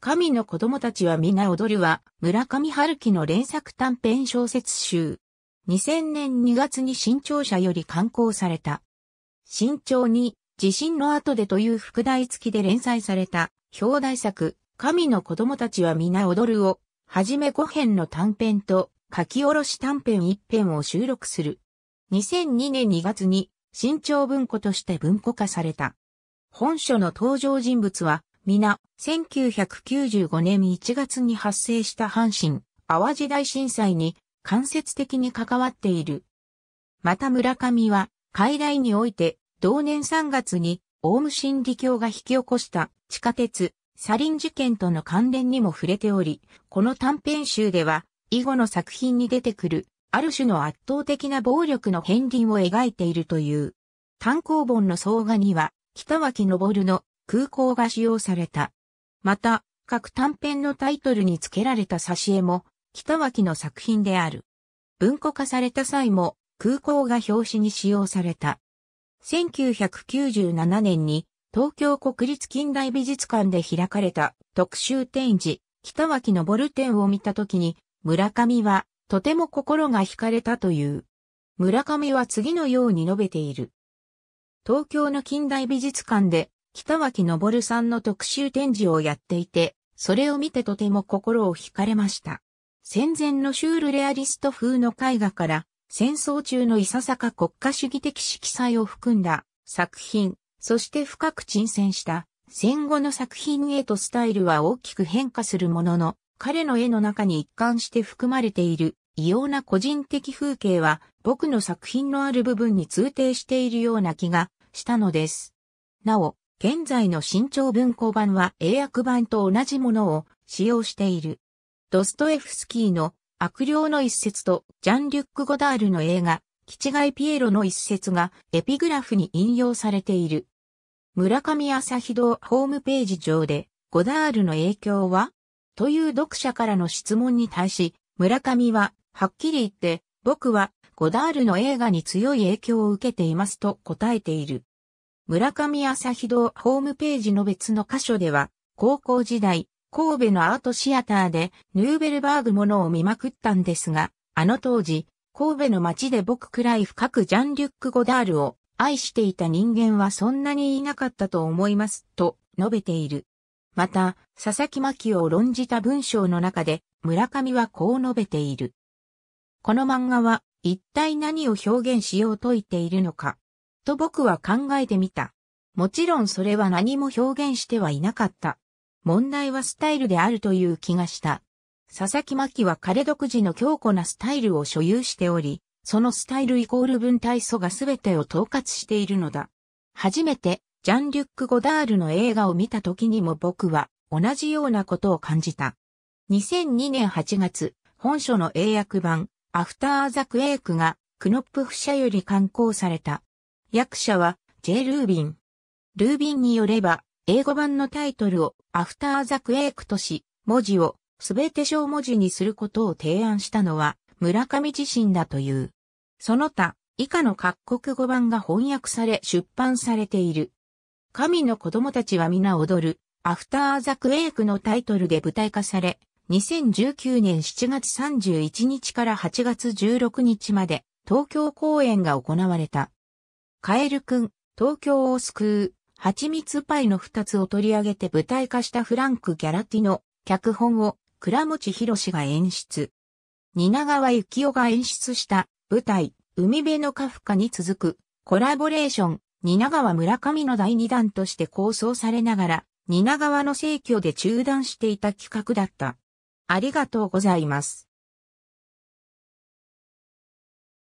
神の子供たちは皆踊るは、村上春樹の連作短編小説集。2000年2月に新潮社より刊行された。新潮に、地震の後でという副題付きで連載された、表題作、神の子供たちは皆踊るを、はじめ5編の短編と、書き下ろし短編1編を収録する。2002年2月に、新潮文庫として文庫化された。本書の登場人物は、皆、1995年1月に発生した阪神、淡路大震災に間接的に関わっている。また村上は、海外において、同年3月に、オウム真理教が引き起こした地下鉄、サリン事件との関連にも触れており、この短編集では、以後の作品に出てくる、ある種の圧倒的な暴力の片鱗を描いているという。単行本の総画には、北脇昇の空港が使用された。また、各短編のタイトルに付けられた挿絵も、北脇の作品である。文庫化された際も、空港が表紙に使用された。1997年に、東京国立近代美術館で開かれた特集展示、北脇のボル展を見た時に、村上は、とても心が惹かれたという。村上は次のように述べている。東京の近代美術館で北脇昇さんの特集展示をやっていて、それを見てとても心を惹かれました。戦前のシュールレアリスト風の絵画から、戦争中のいささか国家主義的色彩を含んだ作品、そして深く沈潜した戦後の作品へとスタイルは大きく変化するものの、彼の絵の中に一貫して含まれている異様な個人的風景は僕の作品のある部分に通底しているような気がしたのです。なお、現在の新潮文庫版は英訳版と同じものを使用している。ドストエフスキーの悪霊の一節とジャン・リュック・ゴダールの映画、キチピエロの一節がエピグラフに引用されている。村上朝日堂ホームページ上で、ゴダールの影響はという読者からの質問に対し、村上は、はっきり言って、僕は、ゴダールの映画に強い影響を受けていますと答えている。村上朝日堂ホームページの別の箇所では、高校時代、神戸のアートシアターでヌーベルバーグものを見まくったんですが、あの当時、神戸の街で僕くらい深くジャンリュック・ゴダールを愛していた人間はそんなにいなかったと思います、と述べている。また、佐々木真希を論じた文章の中で、村上はこう述べている。この漫画は一体何を表現しようと言っているのか、と僕は考えてみた。もちろんそれは何も表現してはいなかった。問題はスタイルであるという気がした。佐々木真希は彼独自の強固なスタイルを所有しており、そのスタイルイコール文体素が全てを統括しているのだ。初めて、ジャン・リュック・ゴダールの映画を見た時にも僕は同じようなことを感じた。2002年8月、本書の英訳版、アフター・ザ・クエイクが、クノップフ社より刊行された。役者は J. ルービン。ルービンによれば、英語版のタイトルをアフターザクエイクとし、文字をすべて小文字にすることを提案したのは村上自身だという。その他、以下の各国語版が翻訳され出版されている。神の子供たちは皆踊る、アフターザクエイクのタイトルで舞台化され、2019年7月31日から8月16日まで東京公演が行われた。カエルくん、東京を救う、蜂蜜パイの二つを取り上げて舞台化したフランク・ギャラティの脚本を倉持博士が演出。蜷川幸雄が演出した舞台、海辺のカフカに続くコラボレーション、蜷川村上の第二弾として構想されながら、蜷川の逝去で中断していた企画だった。ありがとうございます。